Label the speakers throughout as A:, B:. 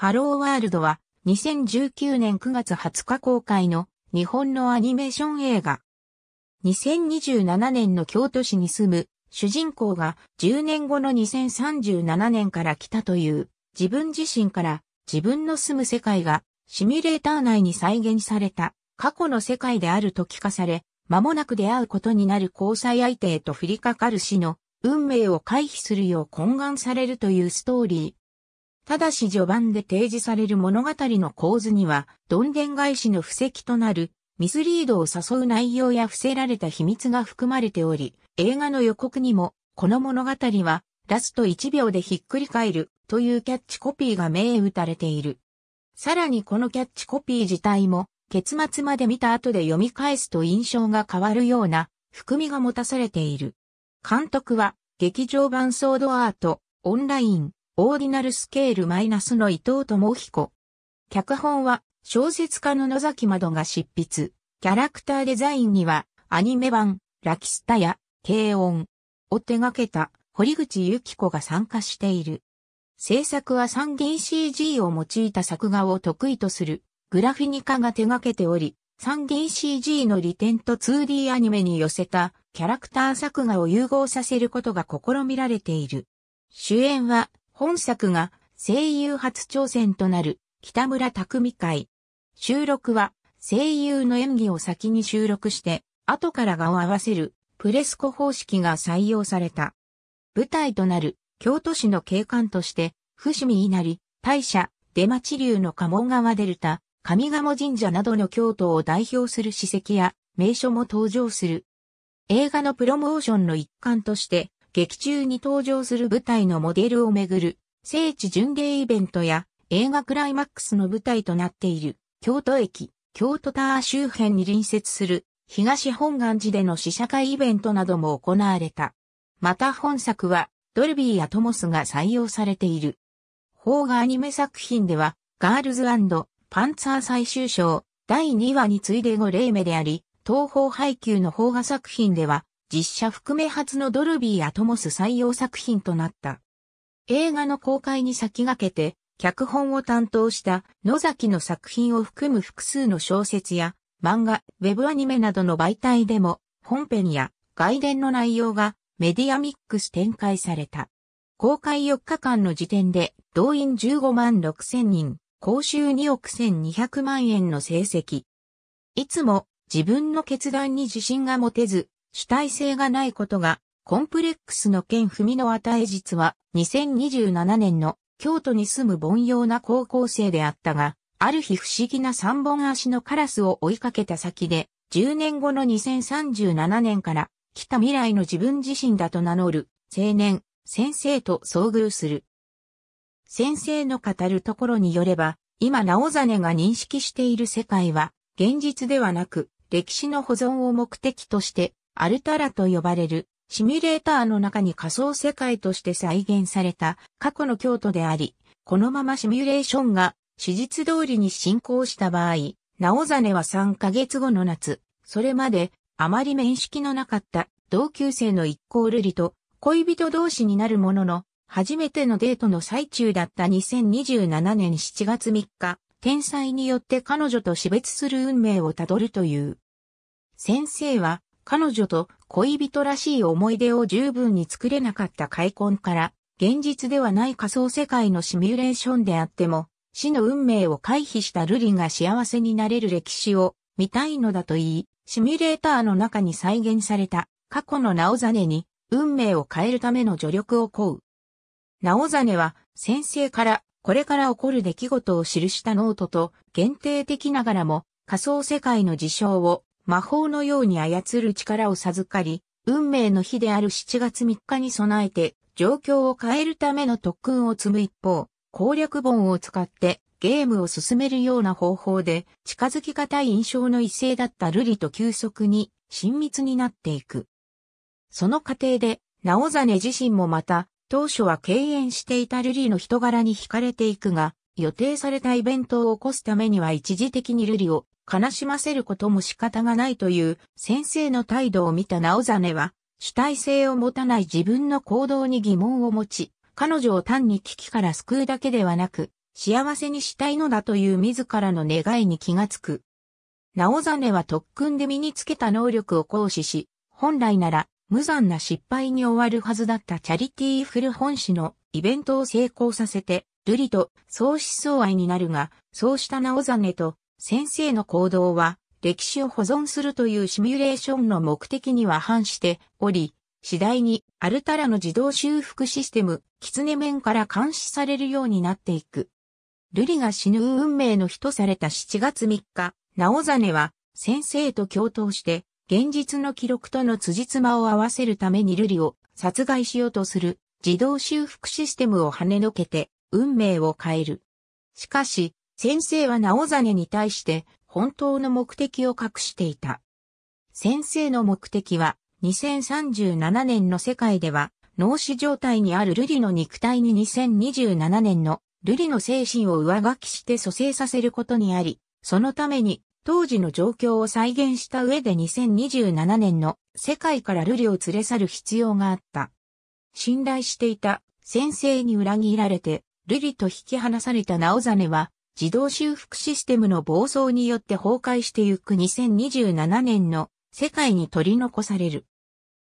A: ハローワールドは2019年9月20日公開の日本のアニメーション映画。2027年の京都市に住む主人公が10年後の2037年から来たという自分自身から自分の住む世界がシミュレーター内に再現された過去の世界であると聞かされ、間もなく出会うことになる交際相手へと降りかかる死の運命を回避するよう懇願されるというストーリー。ただし序盤で提示される物語の構図には、どんでん返しの布石となる、ミスリードを誘う内容や伏せられた秘密が含まれており、映画の予告にも、この物語は、ラスト1秒でひっくり返るというキャッチコピーが銘打たれている。さらにこのキャッチコピー自体も、結末まで見た後で読み返すと印象が変わるような、含みが持たされている。監督は、劇場版ソードアート、オンライン、オーディナルスケールマイナスの伊藤智彦。脚本は小説家の野崎窓が執筆。キャラクターデザインにはアニメ版、ラキスタや軽音を手掛けた堀口由紀子が参加している。制作は三元 CG を用いた作画を得意とするグラフィニカが手掛けており、三元 CG の利点と 2D アニメに寄せたキャラクター作画を融合させることが試みられている。主演は本作が声優初挑戦となる北村匠海。収録は声優の演技を先に収録して後から画を合わせるプレスコ方式が採用された。舞台となる京都市の景観として伏見稲荷、大社、出町流の鴨川デルタ、上鴨神社などの京都を代表する史跡や名所も登場する。映画のプロモーションの一環として、劇中に登場する舞台のモデルをめぐる、聖地巡礼イベントや映画クライマックスの舞台となっている、京都駅、京都タワー周辺に隣接する、東本願寺での試写会イベントなども行われた。また本作は、ドルビーやトモスが採用されている。邦画アニメ作品では、ガールズパンツァー最終章、第2話に次いで5例目であり、東方配給の邦画作品では、実写含め初のドルビーアトモス採用作品となった。映画の公開に先駆けて、脚本を担当した野崎の作品を含む複数の小説や漫画、ウェブアニメなどの媒体でも本編や外伝の内容がメディアミックス展開された。公開4日間の時点で動員15万6千人、公衆2億1200万円の成績。いつも自分の決断に自信が持てず、主体性がないことが、コンプレックスの件みの与え実は、2027年の京都に住む凡庸な高校生であったが、ある日不思議な三本足のカラスを追いかけた先で、10年後の2037年から来た未来の自分自身だと名乗る青年、先生と遭遇する。先生の語るところによれば、今直真が認識している世界は、現実ではなく、歴史の保存を目的としてアルタラと呼ばれるシミュレーターの中に仮想世界として再現された過去の京都であり、このままシミュレーションが史実通りに進行した場合、直実は3ヶ月後の夏、それまであまり面識のなかった同級生の一行ルリと恋人同士になるものの、初めてのデートの最中だった2027年7月3日、天才によって彼女と死別する運命をたどるという。先生は彼女と恋人らしい思い出を十分に作れなかった開墾から、現実ではない仮想世界のシミュレーションであっても、死の運命を回避したルリが幸せになれる歴史を見たいのだと言い、シミュレーターの中に再現された過去のナオザネに運命を変えるための助力を請う。ナオザネは先生からこれから起こる出来事を記したノートと限定的ながらも仮想世界の事象を魔法のように操る力を授かり、運命の日である7月3日に備えて、状況を変えるための特訓を積む一方、攻略本を使ってゲームを進めるような方法で、近づきがたい印象の一斉だったルリと急速に親密になっていく。その過程で、ナオザネ自身もまた、当初は敬遠していたルリの人柄に惹かれていくが、予定されたイベントを起こすためには一時的に瑠璃を悲しませることも仕方がないという先生の態度を見た直真は、主体性を持たない自分の行動に疑問を持ち、彼女を単に危機から救うだけではなく、幸せにしたいのだという自らの願いに気がつく。直真は特訓で身につけた能力を行使し、本来なら無残な失敗に終わるはずだったチャリティーフル本誌のイベントを成功させて、瑠璃と相思相愛になるが、そうした直実と先生の行動は、歴史を保存するというシミュレーションの目的には反しており、次第にアルタラの自動修復システム、狐面から監視されるようになっていく。瑠璃が死ぬ運命の日とされた7月3日、直実は先生と共闘して、現実の記録との辻褄を合わせるために瑠璃を殺害しようとする自動修復システムを跳ねのけて運命を変える。しかし、先生は直ネに対して本当の目的を隠していた。先生の目的は、2037年の世界では、脳死状態にあるルリの肉体に2027年のルリの精神を上書きして蘇生させることにあり、そのために当時の状況を再現した上で2027年の世界からルリを連れ去る必要があった。信頼していた先生に裏切られて瑠璃と引き離された直実は、自動修復システムの暴走によって崩壊してゆく2027年の世界に取り残される。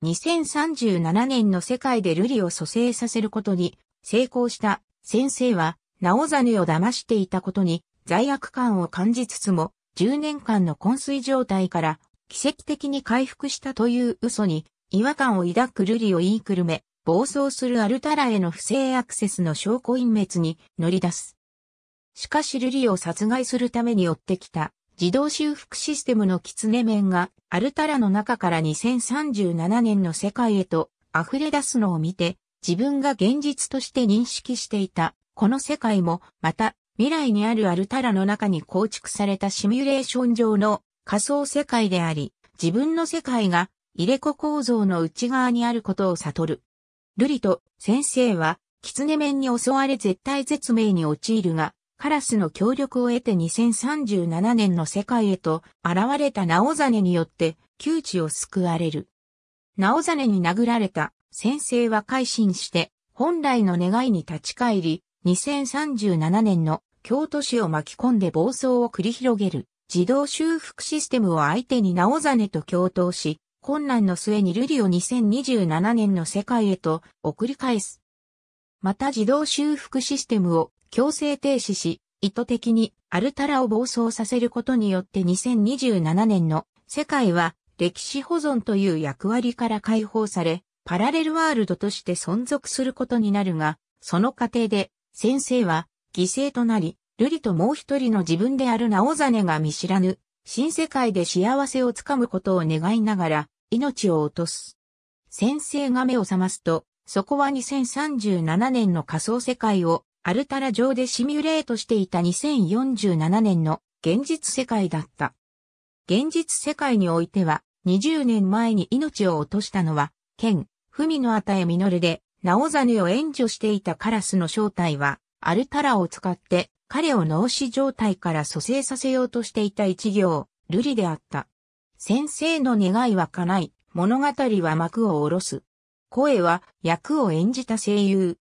A: 2037年の世界で瑠璃を蘇生させることに成功した先生は、直実を騙していたことに罪悪感を感じつつも、10年間の昏睡状態から奇跡的に回復したという嘘に違和感を抱く瑠璃を言いくるめ、暴走するアルタラへの不正アクセスの証拠隠滅に乗り出す。しかしルリを殺害するために追ってきた自動修復システムの狐面がアルタラの中から2037年の世界へと溢れ出すのを見て自分が現実として認識していたこの世界もまた未来にあるアルタラの中に構築されたシミュレーション上の仮想世界であり自分の世界が入れ子構造の内側にあることを悟る。ルリと先生は、キツネ面に襲われ絶対絶命に陥るが、カラスの協力を得て2037年の世界へと現れたナオザネによって窮地を救われる。ナオザネに殴られた先生は改心して本来の願いに立ち返り、2037年の京都市を巻き込んで暴走を繰り広げる自動修復システムを相手にナオザネと共闘し、困難の末にルリを2027年の世界へと送り返す。また自動修復システムを強制停止し、意図的にアルタラを暴走させることによって2027年の世界は歴史保存という役割から解放され、パラレルワールドとして存続することになるが、その過程で先生は犠牲となり、ルリともう一人の自分であるナオザネが見知らぬ、新世界で幸せをつかむことを願いながら、命を落とす。先生が目を覚ますと、そこは2037年の仮想世界をアルタラ上でシミュレートしていた2047年の現実世界だった。現実世界においては、20年前に命を落としたのは、県文のあたえミノルで、直実を援助していたカラスの正体は、アルタラを使って、彼を脳死状態から蘇生させようとしていた一行、瑠璃であった。先生の願いは叶い、物語は幕を下ろす。声は役を演じた声優。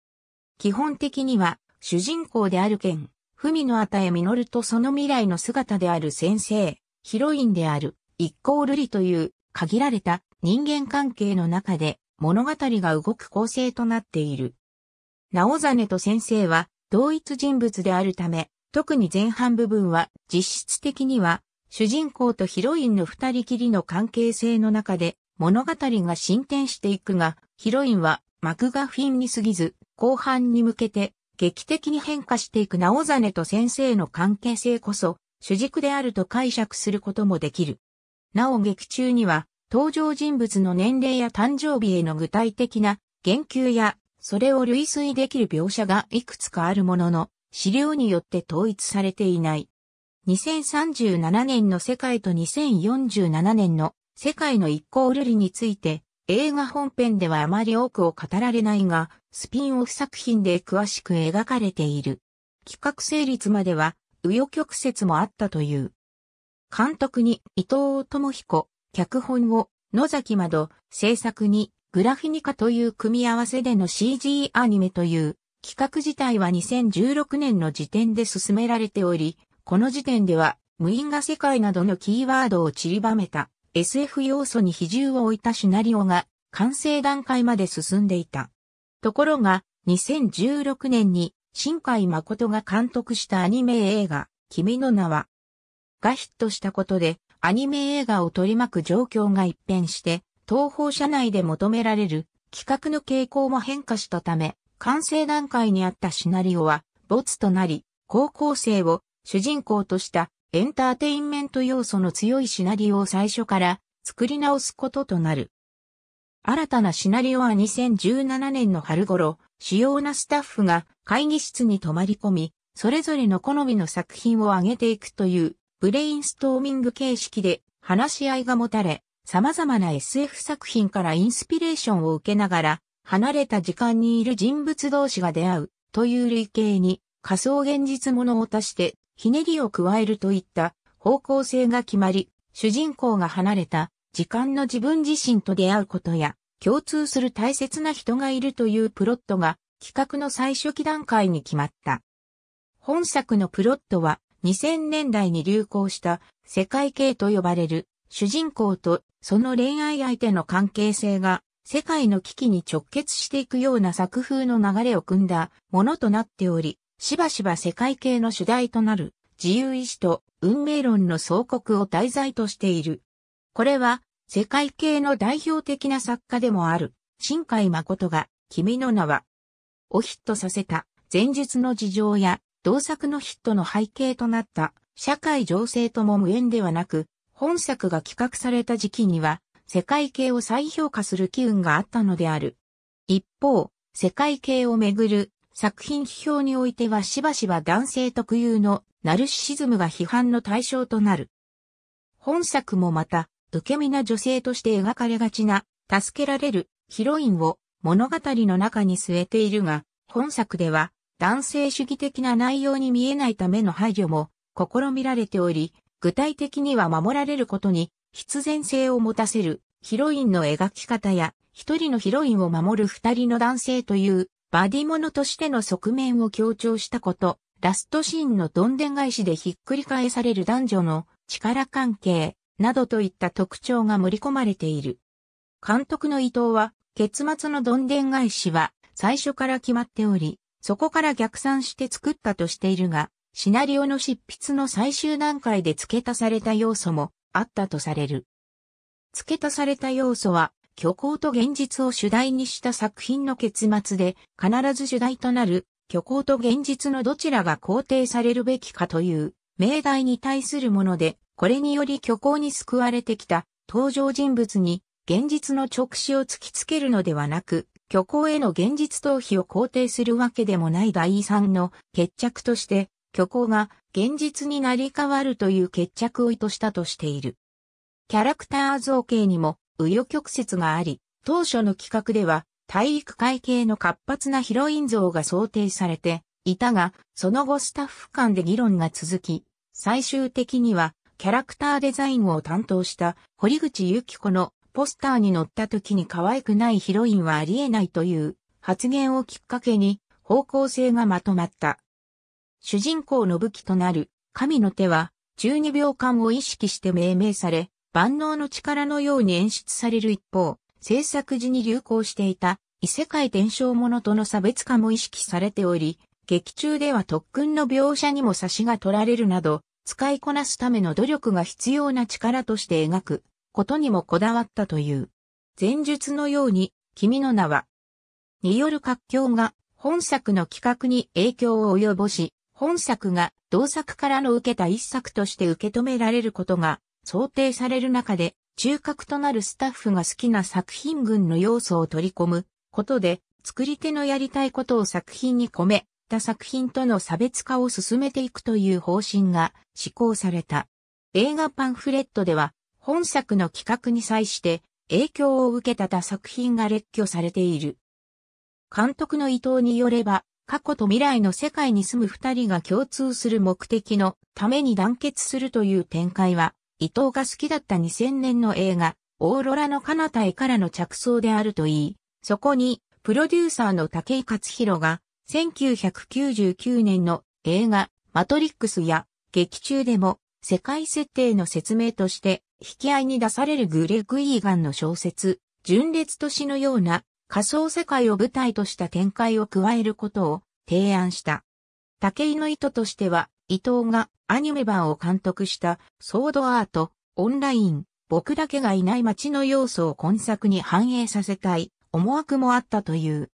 A: 基本的には主人公である剣、文のあたえ実るとその未来の姿である先生、ヒロインである、一行瑠璃という限られた人間関係の中で物語が動く構成となっている。直真と先生は同一人物であるため、特に前半部分は実質的には主人公とヒロインの二人きりの関係性の中で物語が進展していくが、ヒロインはマクガフィンに過ぎず、後半に向けて劇的に変化していく直ネと先生の関係性こそ主軸であると解釈することもできる。なお劇中には登場人物の年齢や誕生日への具体的な言及やそれを類推できる描写がいくつかあるものの資料によって統一されていない。2037年の世界と2047年の世界の一向ルリについて、映画本編ではあまり多くを語られないが、スピンオフ作品で詳しく描かれている。企画成立までは、右翼曲折もあったという。監督に伊藤智彦、脚本を野崎窓、制作にグラフィニカという組み合わせでの CG アニメという企画自体は2016年の時点で進められており、この時点では、無因が世界などのキーワードを散りばめた SF 要素に比重を置いたシナリオが完成段階まで進んでいた。ところが、2016年に新海誠が監督したアニメ映画、君の名は、がヒットしたことで、アニメ映画を取り巻く状況が一変して、東方社内で求められる企画の傾向も変化したため、完成段階にあったシナリオは、没となり、高校生を主人公としたエンターテインメント要素の強いシナリオを最初から作り直すこととなる。新たなシナリオは2017年の春頃、主要なスタッフが会議室に泊まり込み、それぞれの好みの作品を上げていくというブレインストーミング形式で話し合いが持たれ、様々な SF 作品からインスピレーションを受けながら、離れた時間にいる人物同士が出会うという類型に仮想現実ものを足してひねりを加えるといった方向性が決まり、主人公が離れた時間の自分自身と出会うことや、共通する大切な人がいるというプロットが企画の最初期段階に決まった。本作のプロットは2000年代に流行した世界系と呼ばれる主人公とその恋愛相手の関係性が世界の危機に直結していくような作風の流れを組んだものとなっており、しばしば世界系の主題となる自由意志と運命論の総国を題材としている。これは世界系の代表的な作家でもある新海誠が君の名はをヒットさせた前述の事情や同作のヒットの背景となった社会情勢とも無縁ではなく本作が企画された時期には世界系を再評価する機運があったのである。一方、世界系をめぐる作品批評においてはしばしば男性特有のナルシシズムが批判の対象となる。本作もまた、受け身な女性として描かれがちな、助けられるヒロインを物語の中に据えているが、本作では男性主義的な内容に見えないための配慮も試みられており、具体的には守られることに必然性を持たせるヒロインの描き方や、一人のヒロインを守る二人の男性というバディモノとしての側面を強調したこと、ラストシーンのどんでん返しでひっくり返される男女の力関係などといった特徴が盛り込まれている。監督の伊藤は、結末のどんでん返しは最初から決まっており、そこから逆算して作ったとしているが、シナリオの執筆の最終段階で付け足された要素もあったとされる。付け足された要素は、虚構と現実を主題にした作品の結末で、必ず主題となる、虚構と現実のどちらが肯定されるべきかという、命題に対するもので、これにより虚構に救われてきた、登場人物に、現実の直視を突きつけるのではなく、虚構への現実逃避を肯定するわけでもない第三の決着として、虚構が現実になり変わるという決着を意図したとしている。キャラクター造形にも紆余曲折があり、当初の企画では体育会系の活発なヒロイン像が想定されていたが、その後スタッフ間で議論が続き、最終的にはキャラクターデザインを担当した堀口由紀子のポスターに載った時に可愛くないヒロインはありえないという発言をきっかけに方向性がまとまった。主人公の武器となる神の手は12秒間を意識して命名され、万能の力のように演出される一方、制作時に流行していた異世界伝承ものとの差別化も意識されており、劇中では特訓の描写にも差しが取られるなど、使いこなすための努力が必要な力として描くことにもこだわったという。前述のように、君の名は、による活況が本作の企画に影響を及ぼし、本作が同作からの受けた一作として受け止められることが想定される中で、中核となるスタッフが好きな作品群の要素を取り込むことで、作り手のやりたいことを作品に込めた作品との差別化を進めていくという方針が施行された。映画パンフレットでは、本作の企画に際して影響を受けた他作品が列挙されている。監督の伊藤によれば、過去と未来の世界に住む二人が共通する目的のために団結するという展開は、伊藤が好きだった2000年の映画、オーロラの彼方へからの着想であるといい、そこに、プロデューサーの竹井勝弘が、1999年の映画、マトリックスや、劇中でも、世界設定の説明として、引き合いに出されるグレッグ・イーガンの小説、純烈都市のような仮想世界を舞台とした展開を加えることを提案した。竹井の意図としては、伊藤がアニメ版を監督したソードアート、オンライン、僕だけがいない街の要素を今作に反映させたい思惑もあったという。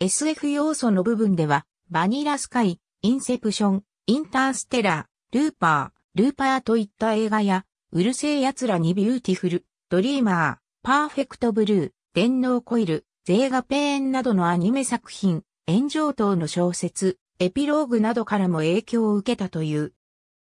A: SF 要素の部分では、バニラスカイ、インセプション、インターステラー、ルーパー、ルーパーといった映画や、うるせえ奴らにビューティフル、ドリーマー、パーフェクトブルー、電脳コイル、ゼーガペーンなどのアニメ作品、炎上等の小説、エピローグなどからも影響を受けたという。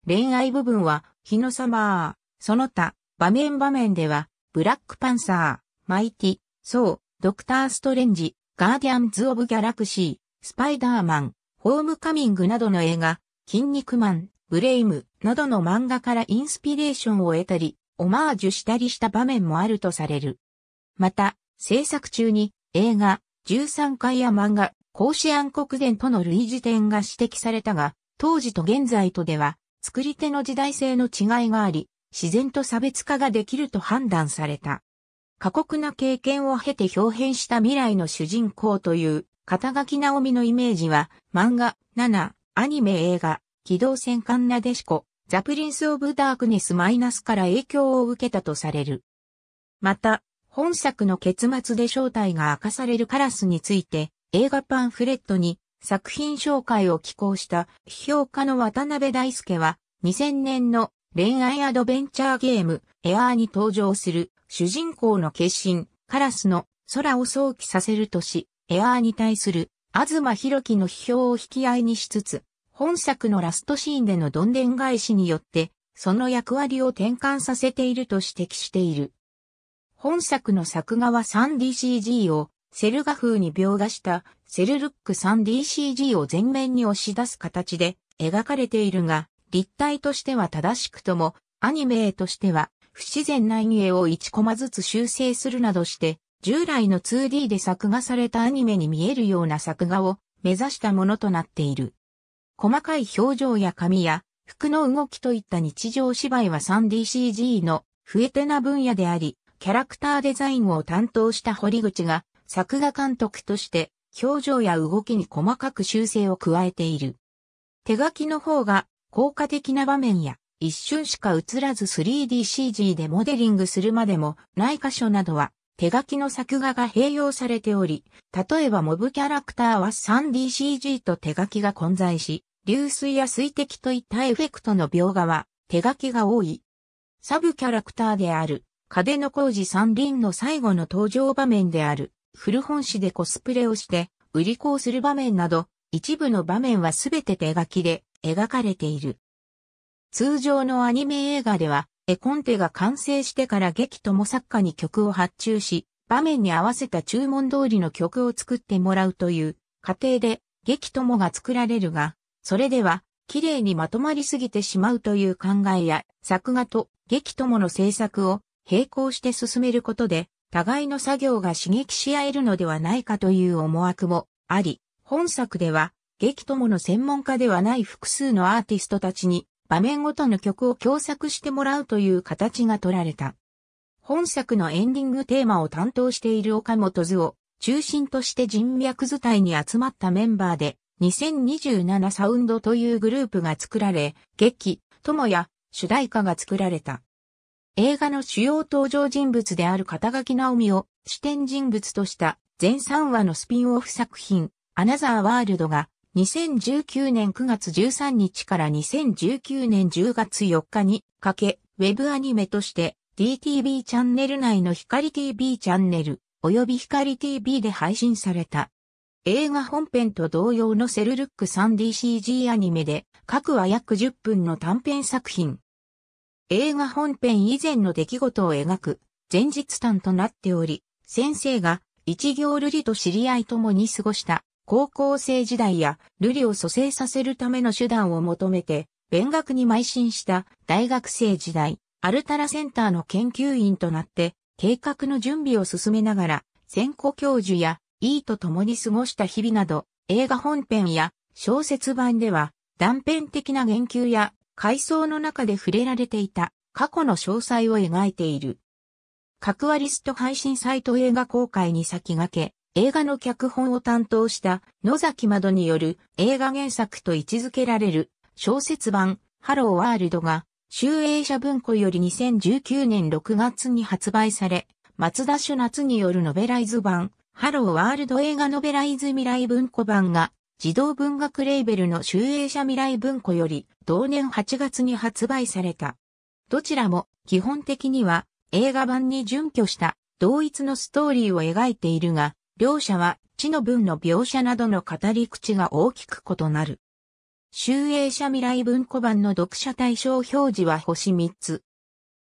A: 恋愛部分は、日のサマー、その他、場面場面では、ブラックパンサー、マイティ、ソー、ドクターストレンジ、ガーディアンズ・オブ・ギャラクシー、スパイダーマン、ホームカミングなどの映画、筋肉マン、ブレイムなどの漫画からインスピレーションを得たり、オマージュしたりした場面もあるとされる。また、制作中に映画、13回や漫画、甲子暗国伝との類似点が指摘されたが、当時と現在とでは、作り手の時代性の違いがあり、自然と差別化ができると判断された。過酷な経験を経て表変した未来の主人公という、肩書直美のイメージは、漫画、7、アニメ映画、機動戦艦なでしこ、ザ・プリンス・オブ・ダークネス・マイナスから影響を受けたとされる。また、本作の結末で正体が明かされるカラスについて、映画パンフレットに作品紹介を寄稿した批評家の渡辺大輔は2000年の恋愛アドベンチャーゲームエアーに登場する主人公の化身カラスの空を想起させるとしエアーに対する東博樹の批評を引き合いにしつつ本作のラストシーンでのどんでん返しによってその役割を転換させていると指摘している。本作の作画は 3DCG をセル画風に描画したセルルック 3DCG を前面に押し出す形で描かれているが、立体としては正しくとも、アニメとしては不自然な陰影を1コマずつ修正するなどして、従来の 2D で作画されたアニメに見えるような作画を目指したものとなっている。細かい表情や髪や服の動きといった日常芝居は 3DCG の不え手な分野であり、キャラクターデザインを担当した堀口が作画監督として表情や動きに細かく修正を加えている。手書きの方が効果的な場面や一瞬しか映らず 3DCG でモデリングするまでもない箇所などは手書きの作画が併用されており、例えばモブキャラクターは 3DCG と手書きが混在し、流水や水滴といったエフェクトの描画は手書きが多い。サブキャラクターである、カデノコウジ三輪の最後の登場場面である、古本誌でコスプレをして、売り子をする場面など、一部の場面はすべて手書きで描かれている。通常のアニメ映画では、絵コンテが完成してから劇とも作家に曲を発注し、場面に合わせた注文通りの曲を作ってもらうという過程で劇ともが作られるが、それでは綺麗にまとまりすぎてしまうという考えや作画と劇ともの制作を並行して進めることで互いの作業が刺激し合えるのではないかという思惑もあり、本作では、劇友の専門家ではない複数のアーティストたちに場面ごとの曲を共作してもらうという形が取られた。本作のエンディングテーマを担当している岡本図を中心として人脈伝いに集まったメンバーで2027サウンドというグループが作られ、劇、友や主題歌が作られた。映画の主要登場人物である片垣直美を視点人物とした全3話のスピンオフ作品、アナザーワールドが2019年9月13日から2019年10月4日にかけ、ウェブアニメとして DTV チャンネル内の光 TV チャンネル及び光 TV で配信された。映画本編と同様のセルルック 3DCG アニメで、各話約10分の短編作品。映画本編以前の出来事を描く前日譚となっており、先生が一行瑠璃と知り合い共に過ごした高校生時代や瑠璃を蘇生させるための手段を求めて、勉学に邁進した大学生時代、アルタラセンターの研究員となって、計画の準備を進めながら、先攻教授や、E と共に過ごした日々など、映画本編や小説版では、断片的な言及や回想の中で触れられていた過去の詳細を描いている。各アリスト配信サイト映画公開に先駆け、映画の脚本を担当した野崎窓による映画原作と位置づけられる小説版ハローワールドが、集英社文庫より2019年6月に発売され、松田書夏によるノベライズ版、ハローワールド映画ノベライズ未来文庫版が児童文学レーベルの集英社未来文庫より同年8月に発売された。どちらも基本的には映画版に準拠した同一のストーリーを描いているが、両者は地の文の描写などの語り口が大きく異なる。集英社未来文庫版の読者対象表示は星3つ。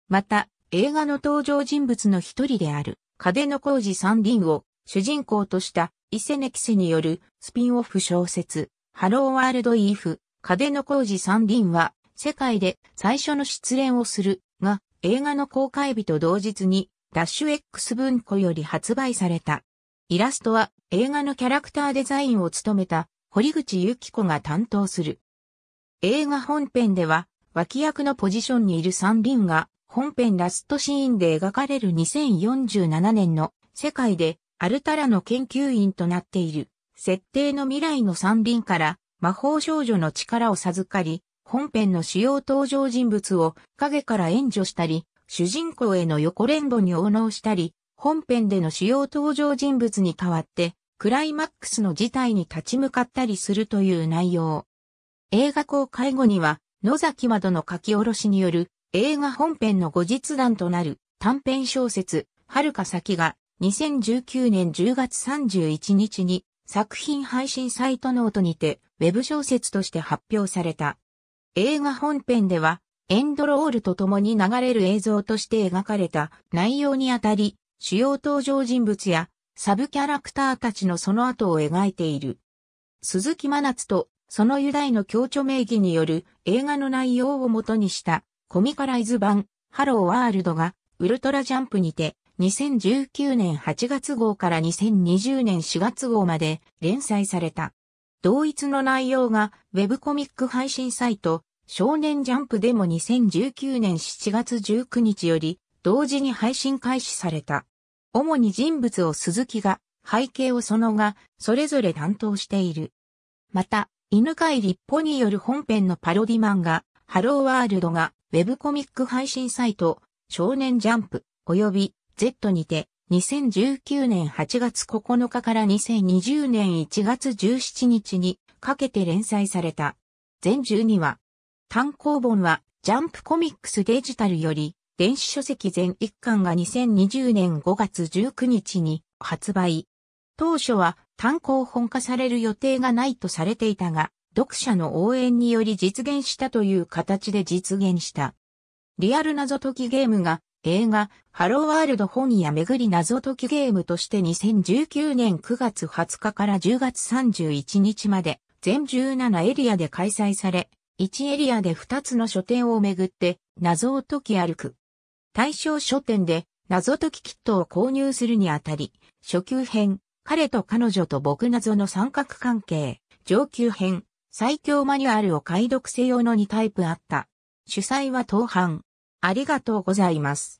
A: また、映画の登場人物の一人である、金野浩二三輪を主人公とした伊勢ネキセによるスピンオフ小説、ハローワールドイーフ、ノの工事三輪は、世界で最初の失恋をするが、映画の公開日と同日に、ダッシュ X 文庫より発売された。イラストは映画のキャラクターデザインを務めた堀口由紀子が担当する。映画本編では脇役のポジションにいる三輪が本編ラストシーンで描かれる2047年の世界でアルタラの研究員となっている、設定の未来の三輪から魔法少女の力を授かり、本編の主要登場人物を影から援助したり、主人公への横連合に応能したり、本編での主要登場人物に代わって、クライマックスの事態に立ち向かったりするという内容。映画公開後には、野崎窓の書き下ろしによる映画本編の後日談となる短編小説、遥か先が2019年10月31日に作品配信サイトノートにてウェブ小説として発表された。映画本編ではエンドロールと共に流れる映像として描かれた内容にあたり、主要登場人物やサブキャラクターたちのその後を描いている。鈴木真夏とそのユダイの共著名義による映画の内容をもとにしたコミカライズ版ハローワールドがウルトラジャンプにて2019年8月号から2020年4月号まで連載された。同一の内容がウェブコミック配信サイト少年ジャンプでも2019年7月19日より同時に配信開始された。主に人物を鈴木が、背景をそのが、それぞれ担当している。また、犬飼立ぽによる本編のパロディ漫画、ハローワールドが、ウェブコミック配信サイト、少年ジャンプ、及び Z にて、2019年8月9日から2020年1月17日にかけて連載された。全12話。単行本は、ジャンプコミックスデジタルより、電子書籍全1巻が2020年5月19日に発売。当初は単行本化される予定がないとされていたが、読者の応援により実現したという形で実現した。リアル謎解きゲームが映画、ハローワールド本屋巡り謎解きゲームとして2019年9月20日から10月31日まで、全17エリアで開催され、1エリアで2つの書店を巡って謎を解き歩く。対象書店で謎解きキットを購入するにあたり、初級編、彼と彼女と僕謎の三角関係、上級編、最強マニュアルを解読せ用の2タイプあった。主催は当伴。ありがとうございます。